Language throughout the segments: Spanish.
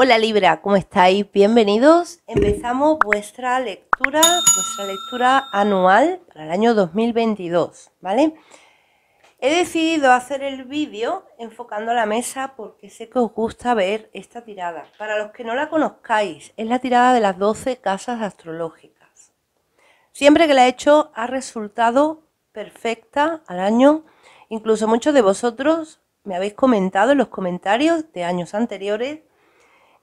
Hola Libra, ¿cómo estáis? Bienvenidos. Empezamos vuestra lectura, vuestra lectura anual para el año 2022, ¿vale? He decidido hacer el vídeo enfocando la mesa porque sé que os gusta ver esta tirada. Para los que no la conozcáis, es la tirada de las 12 casas astrológicas. Siempre que la he hecho ha resultado perfecta al año. Incluso muchos de vosotros me habéis comentado en los comentarios de años anteriores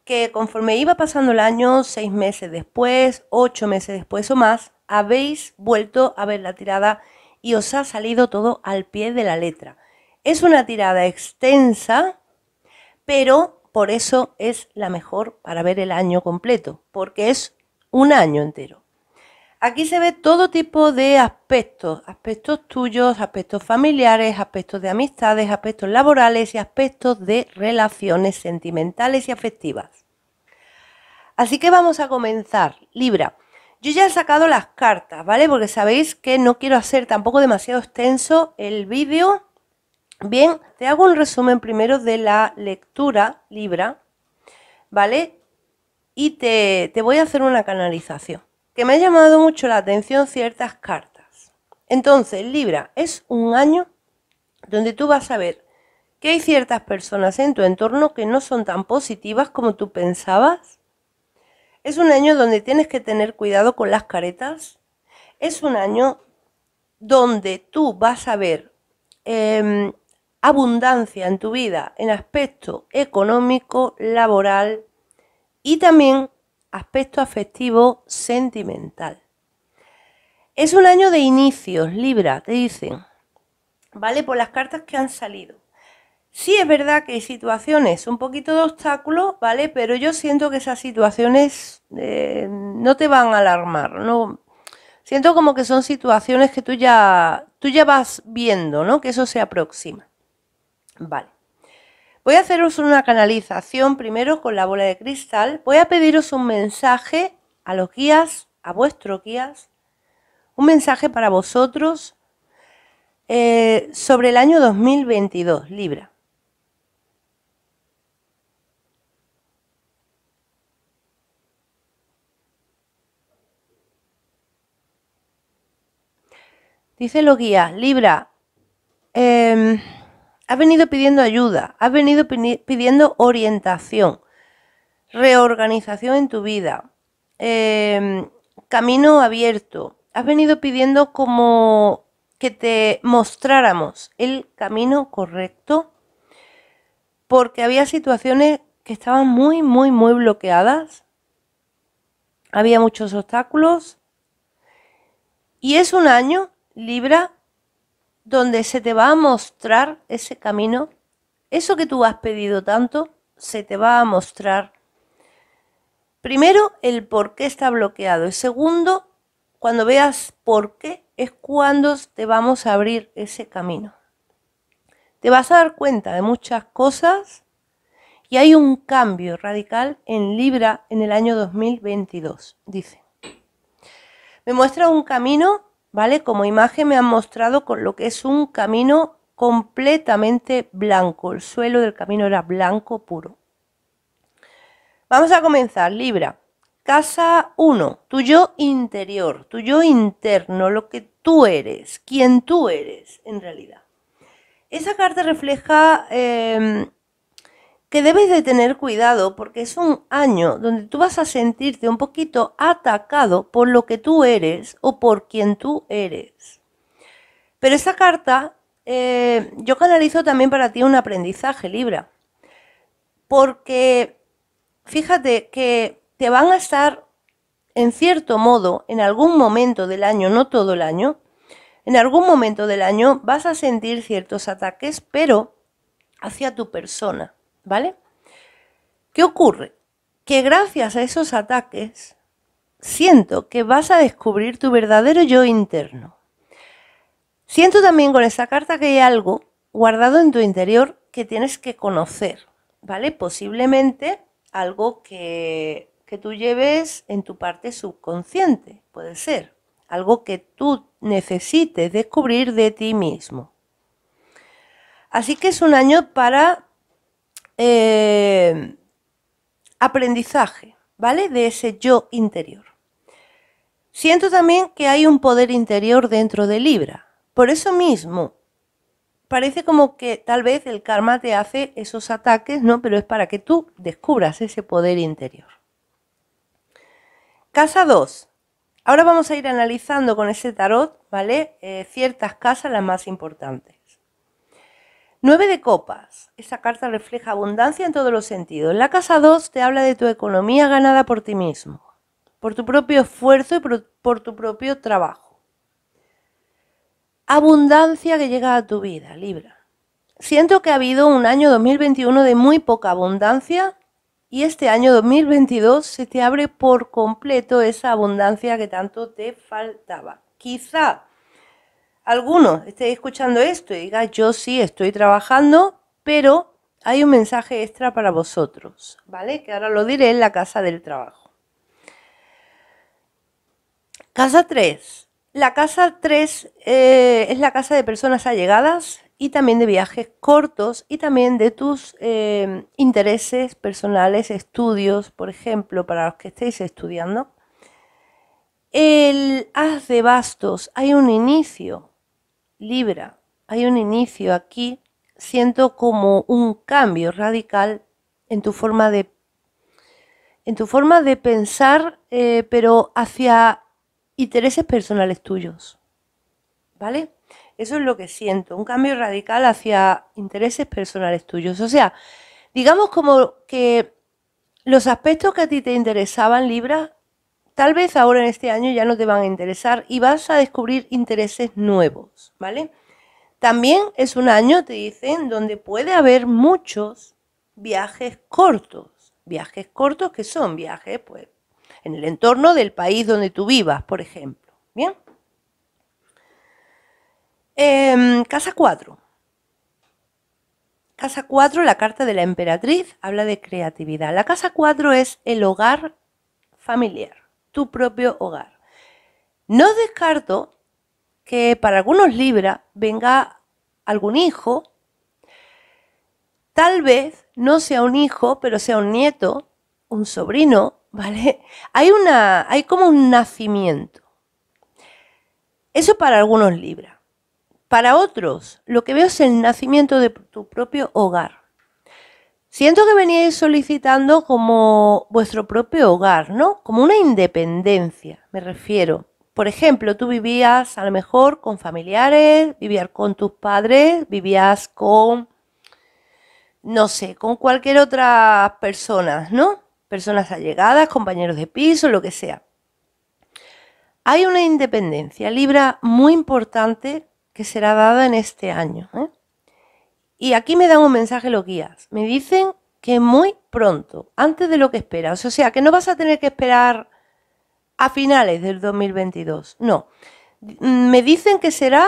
que conforme iba pasando el año, seis meses después, ocho meses después o más, habéis vuelto a ver la tirada y os ha salido todo al pie de la letra. Es una tirada extensa, pero por eso es la mejor para ver el año completo, porque es un año entero. Aquí se ve todo tipo de aspectos, aspectos tuyos, aspectos familiares, aspectos de amistades, aspectos laborales y aspectos de relaciones sentimentales y afectivas. Así que vamos a comenzar, Libra. Yo ya he sacado las cartas, ¿vale? Porque sabéis que no quiero hacer tampoco demasiado extenso el vídeo. Bien, te hago un resumen primero de la lectura Libra, ¿vale? Y te, te voy a hacer una canalización que me ha llamado mucho la atención ciertas cartas. Entonces, Libra es un año donde tú vas a ver que hay ciertas personas en tu entorno que no son tan positivas como tú pensabas. Es un año donde tienes que tener cuidado con las caretas. Es un año donde tú vas a ver em, abundancia en tu vida en aspecto económico, laboral y también aspecto afectivo sentimental. Es un año de inicios, Libra, te dicen, ¿vale? Por las cartas que han salido. Sí es verdad que hay situaciones, un poquito de obstáculos, ¿vale? Pero yo siento que esas situaciones eh, no te van a alarmar, no, siento como que son situaciones que tú ya, tú ya vas viendo, ¿no? Que eso se aproxima. Vale. Voy a haceros una canalización primero con la bola de cristal. Voy a pediros un mensaje a los guías, a vuestros guías, un mensaje para vosotros eh, sobre el año 2022, Libra. Dice los guías, Libra, em, Has venido pidiendo ayuda, has venido pidiendo orientación, reorganización en tu vida, em, camino abierto. Has venido pidiendo como que te mostráramos el camino correcto porque había situaciones que estaban muy, muy, muy bloqueadas. Había muchos obstáculos. Y es un año, Libra, donde se te va a mostrar ese camino, eso que tú has pedido tanto, se te va a mostrar. Primero, el por qué está bloqueado. Y segundo, cuando veas por qué, es cuando te vamos a abrir ese camino. Te vas a dar cuenta de muchas cosas y hay un cambio radical en Libra en el año 2022, dice. Me muestra un camino ¿vale? Como imagen me han mostrado con lo que es un camino completamente blanco. El suelo del camino era blanco puro. Vamos a comenzar, Libra. Casa 1, tu yo interior, tu yo interno, lo que tú eres, quien tú eres en realidad. Esa carta refleja em, que debes de tener cuidado porque es un año donde tú vas a sentirte un poquito atacado por lo que tú eres o por quien tú eres. Pero esta carta eh, yo canalizo también para ti un aprendizaje, Libra. Porque fíjate que te van a estar, en cierto modo, en algún momento del año, no todo el año, en algún momento del año vas a sentir ciertos ataques, pero hacia tu persona. ¿Vale? ¿Qué ocurre? Que gracias a esos ataques siento que vas a descubrir tu verdadero yo interno. Siento también con esta carta que hay algo guardado en tu interior que tienes que conocer, ¿vale? Posiblemente algo que, que tú lleves en tu parte subconsciente, puede ser, algo que tú necesites descubrir de ti mismo. Así que es un año para eh, aprendizaje, ¿vale? De ese yo interior. Siento también que hay un poder interior dentro de Libra. Por eso mismo, parece como que tal vez el karma te hace esos ataques, ¿no? Pero es para que tú descubras ese poder interior. Casa 2. Ahora vamos a ir analizando con ese tarot, ¿vale? Eh, ciertas casas, las más importantes. 9 de copas. Esa carta refleja abundancia en todos los sentidos. La casa 2 te habla de tu economía ganada por ti mismo, por tu propio esfuerzo y por, por tu propio trabajo. Abundancia que llega a tu vida, Libra. Siento que ha habido un año 2021 de muy poca abundancia y este año 2022 se te abre por completo esa abundancia que tanto te faltaba. Quizá algunos estéis escuchando esto y diga, yo sí estoy trabajando, pero hay un mensaje extra para vosotros, ¿vale? Que ahora lo diré en la casa del trabajo. Casa 3. La casa 3 eh, es la casa de personas allegadas y también de viajes cortos y también de tus eh, intereses personales, estudios, por ejemplo, para los que estéis estudiando. El haz de bastos, hay un inicio, Libra. Hay un inicio aquí. Siento como un cambio radical en tu forma de, en tu forma de pensar, eh, pero hacia intereses personales tuyos. ¿Vale? Eso es lo que siento, un cambio radical hacia intereses personales tuyos. O sea, digamos como que los aspectos que a ti te interesaban, Libra, Tal vez ahora en este año ya no te van a interesar y vas a descubrir intereses nuevos, ¿vale? También es un año, te dicen, donde puede haber muchos viajes cortos. Viajes cortos que son viajes, pues, en el entorno del país donde tú vivas, por ejemplo. ¿Bien? Em, casa 4. Casa 4, la carta de la emperatriz, habla de creatividad. La casa 4 es el hogar familiar tu propio hogar. No descarto que para algunos Libra venga algún hijo, tal vez no sea un hijo, pero sea un nieto, un sobrino, ¿vale? Hay, una, hay como un nacimiento. Eso para algunos Libra, Para otros, lo que veo es el nacimiento de tu propio hogar. Siento que veníais solicitando como vuestro propio hogar, ¿no? Como una independencia, me refiero. Por ejemplo, tú vivías a lo mejor con familiares, vivías con tus padres, vivías con, no sé, con cualquier otra persona, ¿no? Personas allegadas, compañeros de piso, lo que sea. Hay una independencia, Libra, muy importante que será dada en este año. ¿eh? Y aquí me dan un mensaje los guías. Me dicen que muy pronto, antes de lo que esperas. O sea, que no vas a tener que esperar a finales del 2022. No. Me dicen que será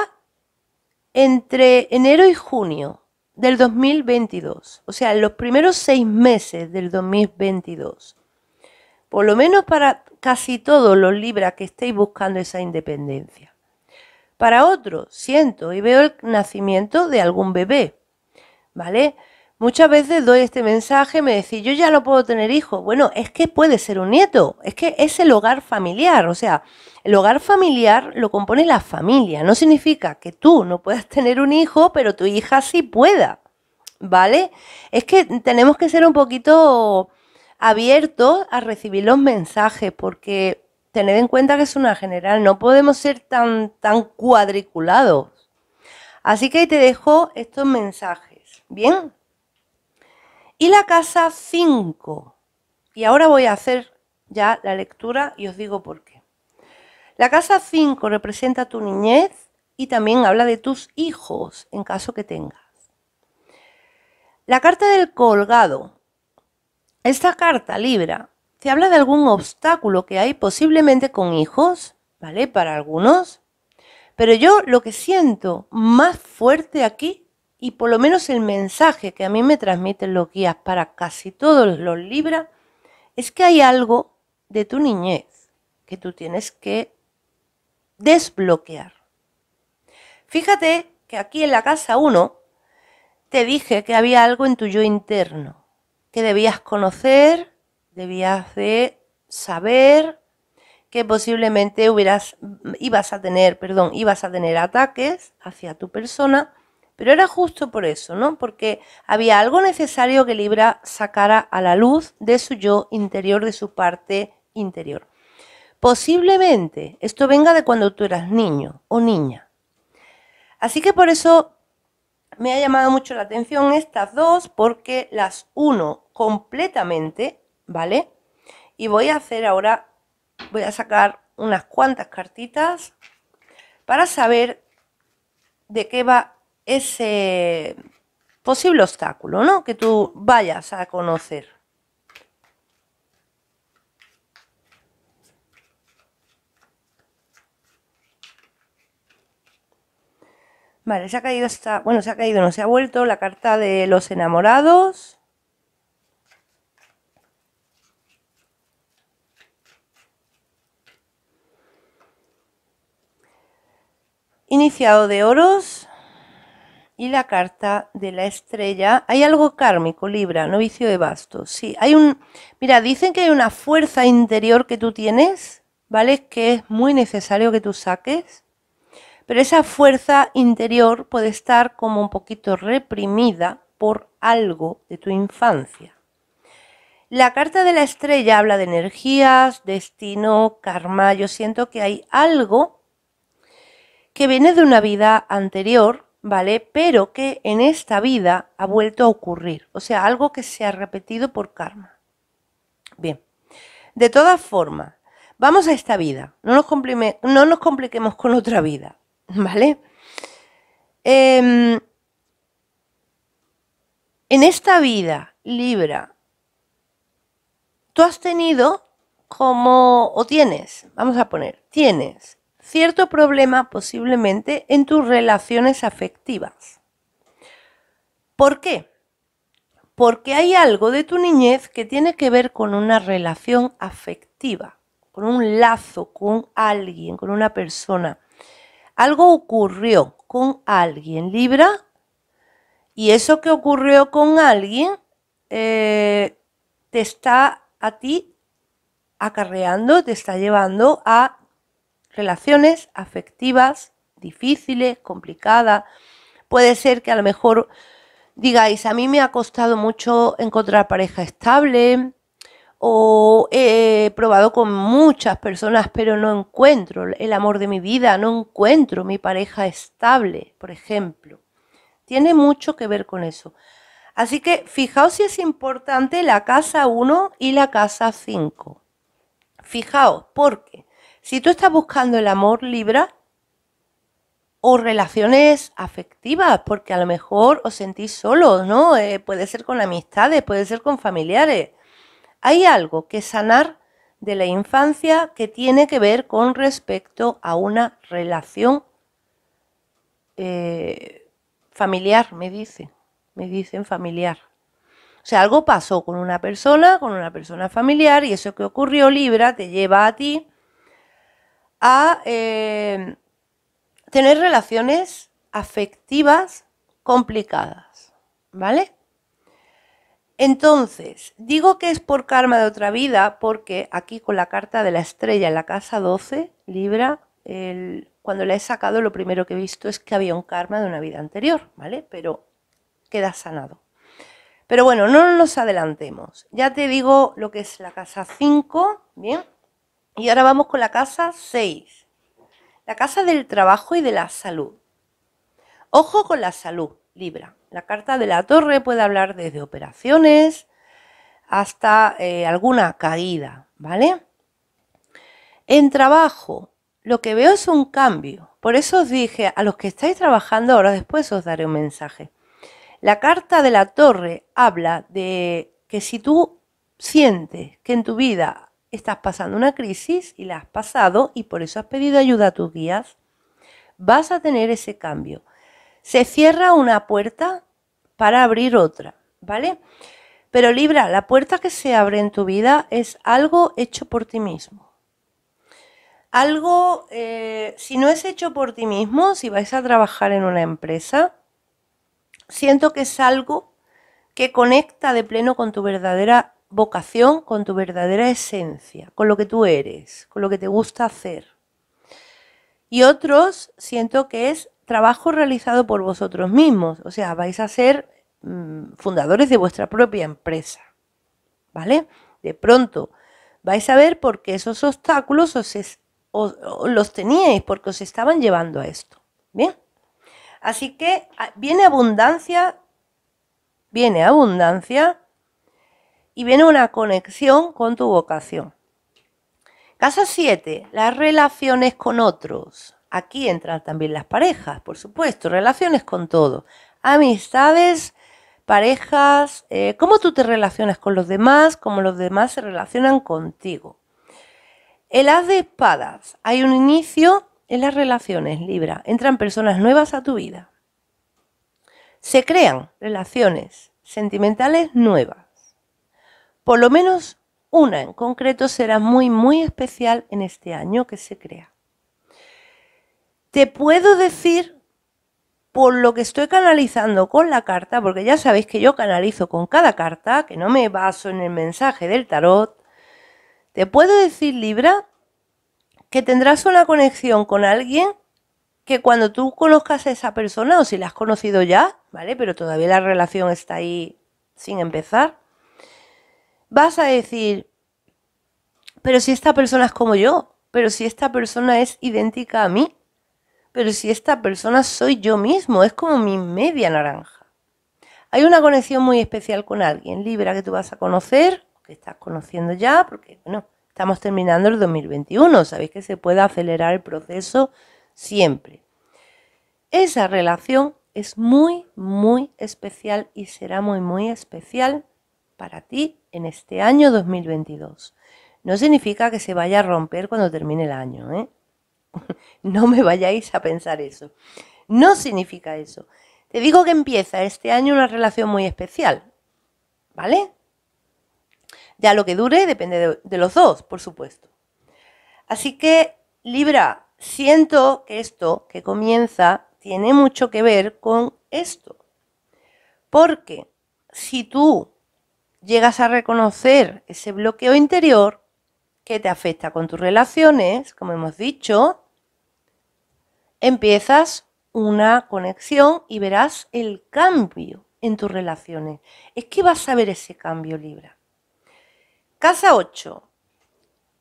entre enero y junio del 2022. O sea, en los primeros seis meses del 2022. Por lo menos para casi todos los libras que estéis buscando esa independencia. Para otros, siento y veo el nacimiento de algún bebé. ¿vale? Muchas veces doy este mensaje, me decís, yo ya no puedo tener hijos. Bueno, es que puede ser un nieto, es que es el hogar familiar, o sea, el hogar familiar lo compone la familia, no significa que tú no puedas tener un hijo, pero tu hija sí pueda, ¿vale? Es que tenemos que ser un poquito abiertos a recibir los mensajes, porque tened en cuenta que es una general, no podemos ser tan, tan cuadriculados. Así que ahí te dejo estos mensajes. Bien. Y la casa 5. Y ahora voy a hacer ya la lectura y os digo por qué. La casa 5 representa tu niñez y también habla de tus hijos, en caso que tengas. La carta del colgado. Esta carta, Libra, te habla de algún obstáculo que hay posiblemente con hijos, ¿vale? Para algunos. Pero yo lo que siento más fuerte aquí y por lo menos el mensaje que a mí me transmiten los guías para casi todos los libras es que hay algo de tu niñez que tú tienes que desbloquear. Fíjate que aquí en la casa 1 te dije que había algo en tu yo interno que debías conocer, debías de saber que posiblemente hubieras ibas a tener, perdón, ibas a tener ataques hacia tu persona pero era justo por eso, ¿no? Porque había algo necesario que Libra sacara a la luz de su yo interior, de su parte interior. Posiblemente esto venga de cuando tú eras niño o niña. Así que por eso me ha llamado mucho la atención estas dos porque las uno completamente, ¿vale? Y voy a hacer ahora, voy a sacar unas cuantas cartitas para saber de qué va ese posible obstáculo, ¿no? Que tú vayas a conocer. Vale, se ha caído esta, bueno, se ha caído, no se ha vuelto la carta de los enamorados. Iniciado de oros y la carta de la estrella. Hay algo kármico, Libra, novicio de bastos. Sí, hay un. Mira, dicen que hay una fuerza interior que tú tienes, ¿vale? Que es muy necesario que tú saques. Pero esa fuerza interior puede estar como un poquito reprimida por algo de tu infancia. La carta de la estrella habla de energías, destino, karma. Yo siento que hay algo que viene de una vida anterior ¿vale? Pero que en esta vida ha vuelto a ocurrir, o sea, algo que se ha repetido por karma. Bien, de todas formas, vamos a esta vida, no nos, no nos compliquemos con otra vida, ¿vale? Em, en esta vida, Libra, tú has tenido como, o tienes, vamos a poner, tienes cierto problema posiblemente en tus relaciones afectivas. ¿Por qué? Porque hay algo de tu niñez que tiene que ver con una relación afectiva, con un lazo, con alguien, con una persona. Algo ocurrió con alguien, Libra, y eso que ocurrió con alguien eh, te está a ti acarreando, te está llevando a relaciones afectivas difíciles, complicadas. Puede ser que a lo mejor digáis, a mí me ha costado mucho encontrar pareja estable o he probado con muchas personas pero no encuentro el amor de mi vida, no encuentro mi pareja estable, por ejemplo. Tiene mucho que ver con eso. Así que fijaos si es importante la casa 1 y la casa 5. Fijaos, ¿por qué? Si tú estás buscando el amor Libra o relaciones afectivas, porque a lo mejor os sentís solos, ¿no? Eh, puede ser con amistades, puede ser con familiares. Hay algo que sanar de la infancia que tiene que ver con respecto a una relación eh, familiar, me dicen, me dicen familiar. O sea, algo pasó con una persona, con una persona familiar, y eso que ocurrió Libra te lleva a ti a em, tener relaciones afectivas complicadas, ¿vale? Entonces, digo que es por karma de otra vida porque aquí con la carta de la estrella en la casa 12, Libra, cuando la he sacado lo primero que he visto es que había un karma de una vida anterior, ¿vale? Pero queda sanado. Pero bueno, no nos adelantemos. Ya te digo lo que es la casa 5, ¿bien? Y ahora vamos con la casa 6. La casa del trabajo y de la salud. Ojo con la salud, Libra. La carta de la torre puede hablar desde operaciones hasta eh, alguna caída, ¿vale? En trabajo, lo que veo es un cambio. Por eso os dije, a los que estáis trabajando, ahora después os daré un mensaje. La carta de la torre habla de que si tú sientes que en tu vida Estás pasando una crisis y la has pasado y por eso has pedido ayuda a tus guías. Vas a tener ese cambio. Se cierra una puerta para abrir otra, ¿vale? Pero Libra, la puerta que se abre en tu vida es algo hecho por ti mismo. Algo, eh, si no es hecho por ti mismo, si vais a trabajar en una empresa, siento que es algo que conecta de pleno con tu verdadera vocación, con tu verdadera esencia, con lo que tú eres, con lo que te gusta hacer. Y otros siento que es trabajo realizado por vosotros mismos, o sea, vais a ser mm, fundadores de vuestra propia empresa, ¿vale? De pronto vais a ver por qué esos obstáculos los teníais, porque os estaban llevando a esto, ¿bien? Así que ah, viene abundancia, viene abundancia y viene una conexión con tu vocación. Casa 7, las relaciones con otros. Aquí entran también las parejas, por supuesto, relaciones con todo. Amistades, parejas, eh, cómo tú te relacionas con los demás, cómo los demás se relacionan contigo. El haz de espadas. Hay un inicio en las relaciones, Libra. Entran personas nuevas a tu vida. Se crean relaciones sentimentales nuevas. Por lo menos una en concreto será muy, muy especial en este año que se crea. Te puedo decir, por lo que estoy canalizando con la carta, porque ya sabéis que yo canalizo con cada carta, que no me baso en el mensaje del tarot, te puedo decir, Libra, que tendrás una conexión con alguien que cuando tú conozcas a esa persona, o si la has conocido ya, ¿vale? Pero todavía la relación está ahí sin empezar, vas a decir, pero si esta persona es como yo, pero si esta persona es idéntica a mí, pero si esta persona soy yo mismo, es como mi media naranja. Hay una conexión muy especial con alguien, Libra, que tú vas a conocer, que estás conociendo ya, porque bueno, estamos terminando el 2021, sabéis que se puede acelerar el proceso siempre. Esa relación es muy, muy especial y será muy, muy especial para ti en este año 2022. No significa que se vaya a romper cuando termine el año, ¿eh? No me vayáis a pensar eso. No significa eso. Te digo que empieza este año una relación muy especial, ¿vale? Ya lo que dure depende de, de los dos, por supuesto. Así que, Libra, siento que esto que comienza tiene mucho que ver con esto. Porque si tú llegas a reconocer ese bloqueo interior que te afecta con tus relaciones, como hemos dicho, empiezas una conexión y verás el cambio en tus relaciones. Es que vas a ver ese cambio, Libra. Casa 8.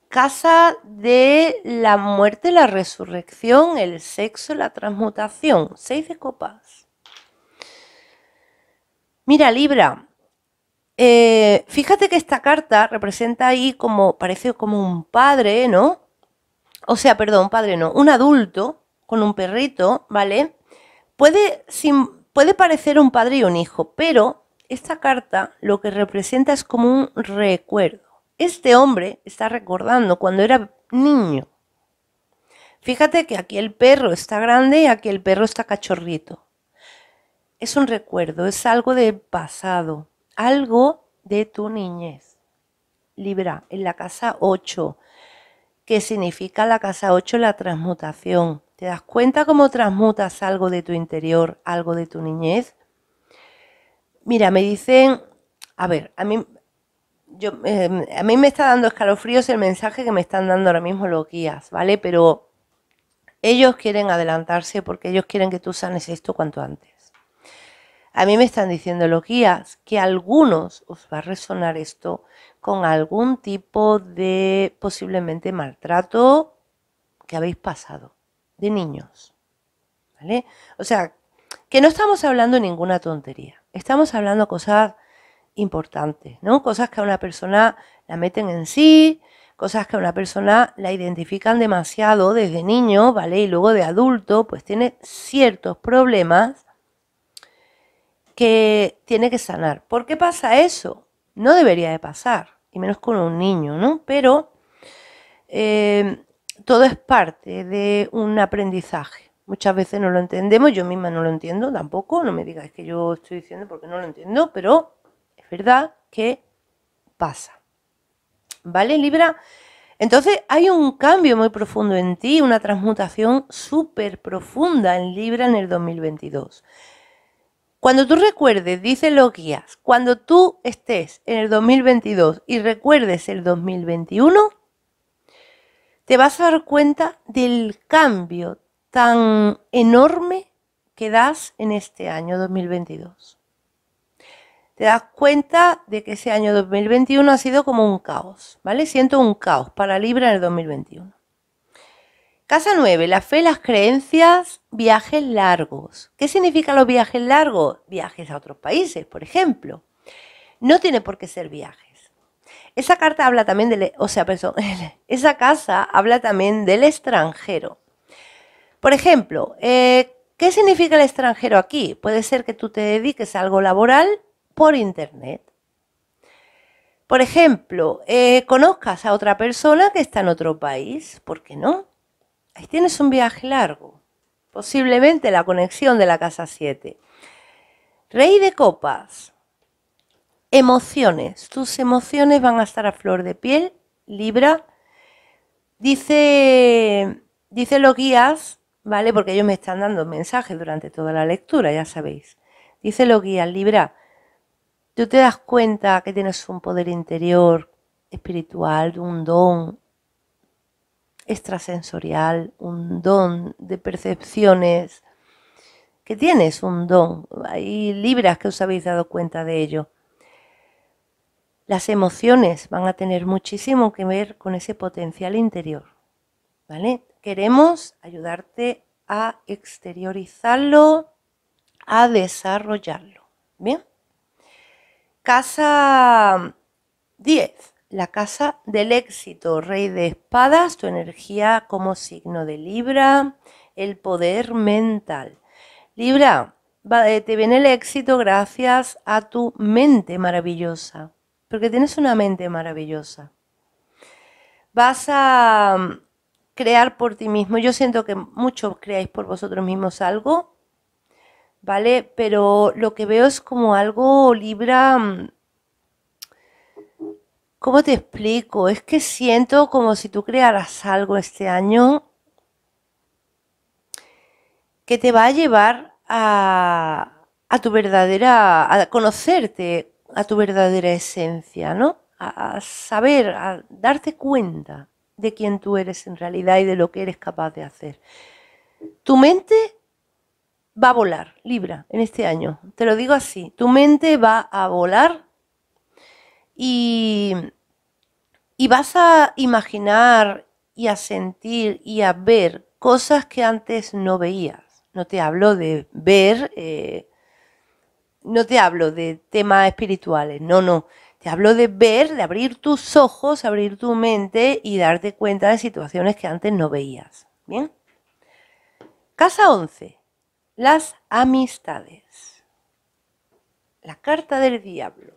Casa de la muerte, la resurrección, el sexo, la transmutación. Seis de copas. Mira, Libra, eh, fíjate que esta carta representa ahí como, parece como un padre, ¿no? O sea, perdón, padre no, un adulto con un perrito, ¿vale? Puede, sin, puede parecer un padre y un hijo, pero esta carta lo que representa es como un recuerdo. Este hombre está recordando cuando era niño. Fíjate que aquí el perro está grande y aquí el perro está cachorrito. Es un recuerdo, es algo del pasado algo de tu niñez. Libra, en la casa 8, ¿qué significa la casa 8 la transmutación. ¿Te das cuenta cómo transmutas algo de tu interior, algo de tu niñez? Mira, me dicen, a ver, a mí, em, a mí me está dando escalofríos el mensaje que me están dando ahora mismo los guías, ¿vale? Pero ellos quieren adelantarse porque ellos quieren que tú sanes esto cuanto antes. A mí me están diciendo los guías que a algunos os va a resonar esto con algún tipo de posiblemente maltrato que habéis pasado de niños. ¿Vale? O sea, que no estamos hablando ninguna tontería. Estamos hablando cosas importantes, ¿no? Cosas que a una persona la meten en sí, cosas que a una persona la identifican demasiado desde niño, ¿vale? Y luego de adulto, pues tiene ciertos problemas que tiene que sanar. ¿Por qué pasa eso? No debería de pasar, y menos con un niño, ¿no? Pero em, todo es parte de un aprendizaje. Muchas veces no lo entendemos, yo misma no lo entiendo tampoco, no me digas que yo estoy diciendo porque no lo entiendo, pero es verdad que pasa. ¿Vale, Libra? Entonces hay un cambio muy profundo en ti, una transmutación súper profunda en Libra en el 2022. Cuando tú recuerdes, dice los guías, cuando tú estés en el 2022 y recuerdes el 2021, te vas a dar cuenta del cambio tan enorme que das en este año 2022. Te das cuenta de que ese año 2021 ha sido como un caos, ¿vale? Siento un caos para Libra en el 2021. Casa 9, la fe, las creencias, viajes largos. ¿Qué significan los viajes largos? Viajes a otros países, por ejemplo. No tiene por qué ser viajes. Esa carta habla también del, e, o sea, esa casa habla también del extranjero. Por ejemplo, eh, ¿qué significa el extranjero aquí? Puede ser que tú te dediques a algo laboral por internet. Por ejemplo, eh, conozcas a otra persona que está en otro país, ¿por qué no? tienes un viaje largo, posiblemente la conexión de la casa 7. Rey de copas, emociones, tus emociones van a estar a flor de piel, Libra. Dice, dice los guías, ¿vale? Porque ellos me están dando mensajes durante toda la lectura, ya sabéis. Dice los guías, Libra, tú te das cuenta que tienes un poder interior espiritual, un don, extrasensorial, un don de percepciones, que tienes un don, hay libras que os habéis dado cuenta de ello. Las emociones van a tener muchísimo que ver con ese potencial interior, ¿vale? Queremos ayudarte a exteriorizarlo, a desarrollarlo, ¿bien? Casa 10 la casa del éxito, rey de espadas, tu energía como signo de Libra, el poder mental. Libra, eh, te viene el éxito gracias a tu mente maravillosa, porque tienes una mente maravillosa. Vas a mm, crear por ti mismo. Yo siento que muchos creáis por vosotros mismos algo, ¿vale? Pero lo que veo es como algo Libra mm, ¿Cómo te explico? Es que siento como si tú crearas algo este año que te va a llevar a, a tu verdadera, a conocerte, a tu verdadera esencia, ¿no? A, a saber, a darte cuenta de quién tú eres en realidad y de lo que eres capaz de hacer. Tu mente va a volar, Libra, en este año. Te lo digo así, tu mente va a volar y, vas a imaginar y a sentir y a ver cosas que antes no veías. No te hablo de ver, eh, no te hablo de temas espirituales, no, no. Te hablo de ver, de abrir tus ojos, abrir tu mente y darte cuenta de situaciones que antes no veías. Bien. Casa 11. Las amistades. La carta del diablo.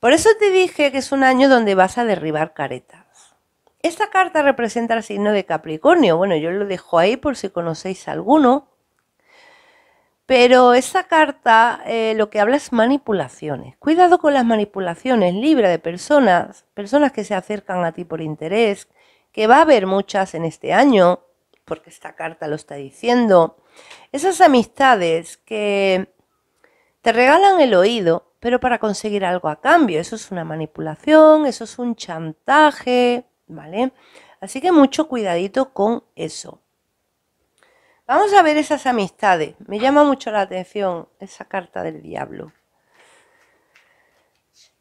Por eso te dije que es un año donde vas a derribar caretas. Esta carta representa el signo de Capricornio. Bueno, yo lo dejo ahí por si conocéis alguno. Pero esta carta eh, lo que habla es manipulaciones. Cuidado con las manipulaciones, libra de personas, personas que se acercan a ti por interés, que va a haber muchas en este año, porque esta carta lo está diciendo. Esas amistades que te regalan el oído pero para conseguir algo a cambio. Eso es una manipulación, eso es un chantaje, ¿vale? Así que mucho cuidadito con eso. Vamos a ver esas amistades. Me llama mucho la atención esa carta del diablo.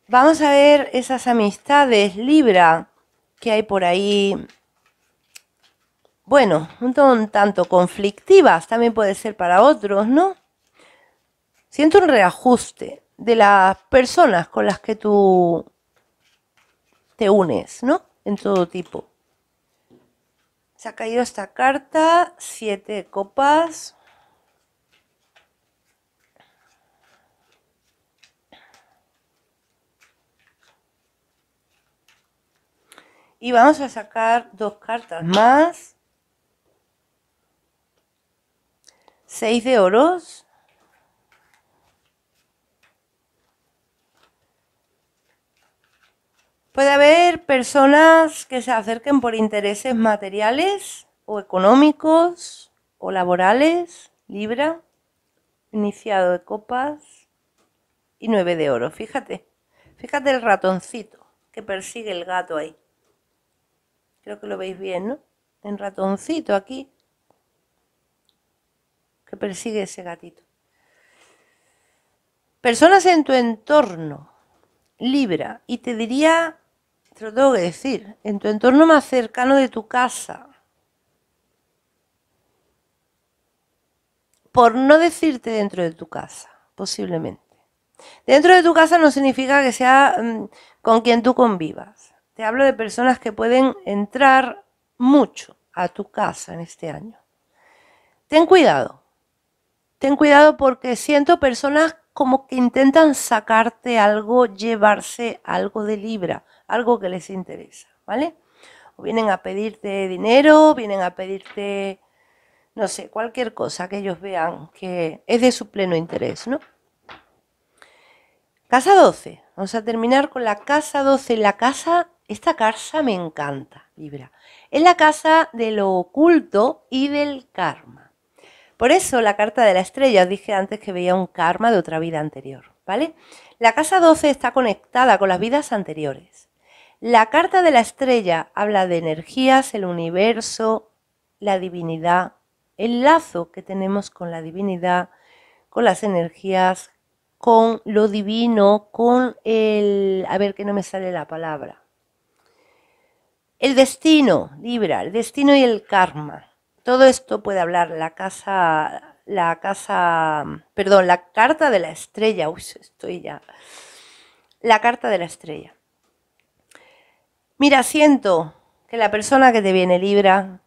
Vamos a ver esas amistades, Libra, que hay por ahí. Bueno, un tanto conflictivas, también puede ser para otros, ¿no? Siento un reajuste, de las personas con las que tú te unes, ¿no? En todo tipo. Se ha caído esta carta, siete copas. Y vamos a sacar dos cartas más. Seis de oros. Puede haber personas que se acerquen por intereses materiales o económicos o laborales, Libra, iniciado de copas y nueve de oro. Fíjate, fíjate el ratoncito que persigue el gato ahí. Creo que lo veis bien, ¿no? El ratoncito aquí que persigue ese gatito. Personas en tu entorno, Libra, y te diría te lo tengo que decir. En tu entorno más cercano de tu casa. Por no decirte dentro de tu casa, posiblemente. Dentro de tu casa no significa que sea mm, con quien tú convivas. Te hablo de personas que pueden entrar mucho a tu casa en este año. Ten cuidado. Ten cuidado porque siento personas como que intentan sacarte algo, llevarse algo de libra algo que les interesa, ¿vale? O vienen a pedirte dinero, vienen a pedirte, no sé, cualquier cosa que ellos vean que es de su pleno interés, ¿no? Casa 12. Vamos a terminar con la casa 12. La casa, esta casa me encanta, Libra. Es la casa de lo oculto y del karma. Por eso la carta de la estrella, os dije antes que veía un karma de otra vida anterior, ¿vale? La casa 12 está conectada con las vidas anteriores. La carta de la estrella habla de energías, el universo, la divinidad, el lazo que tenemos con la divinidad, con las energías, con lo divino, con el... A ver que no me sale la palabra. El destino, Libra, el destino y el karma. Todo esto puede hablar la casa, la casa, perdón, la carta de la estrella. Uy, estoy ya. La carta de la estrella. Mira, siento que la persona que te viene Libra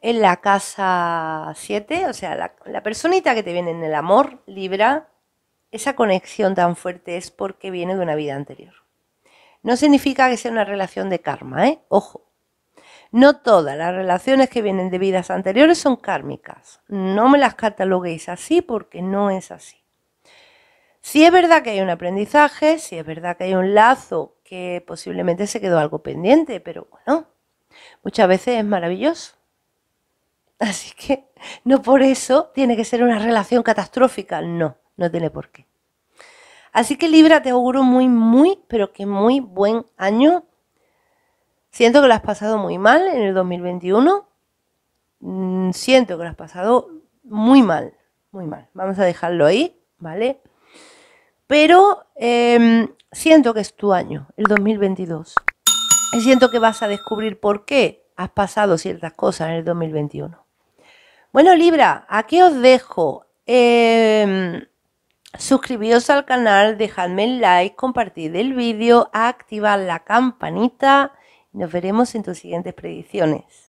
en la casa 7, o sea, la, personita que te viene en el amor, Libra, esa conexión tan fuerte es porque viene de una vida anterior. No significa que sea una relación de karma, ¿eh? Ojo. No todas las relaciones que vienen de vidas anteriores son kármicas. No me las cataloguéis así porque no es así. Si es verdad que hay un aprendizaje, si es verdad que hay un lazo que posiblemente se quedó algo pendiente, pero bueno, muchas veces es maravilloso. Así que no por eso tiene que ser una relación catastrófica, no, no tiene por qué. Así que Libra, te auguro muy, muy, pero que muy buen año. Siento que lo has pasado muy mal en el 2021. Mm, siento que lo has pasado muy mal, muy mal. Vamos a dejarlo ahí, ¿vale? pero em, siento que es tu año, el 2022. Y siento que vas a descubrir por qué has pasado ciertas cosas en el 2021. Bueno, Libra, aquí os dejo. Em, Suscribiros al canal, dejadme el like, compartid el vídeo, activad la campanita. Nos veremos en tus siguientes predicciones.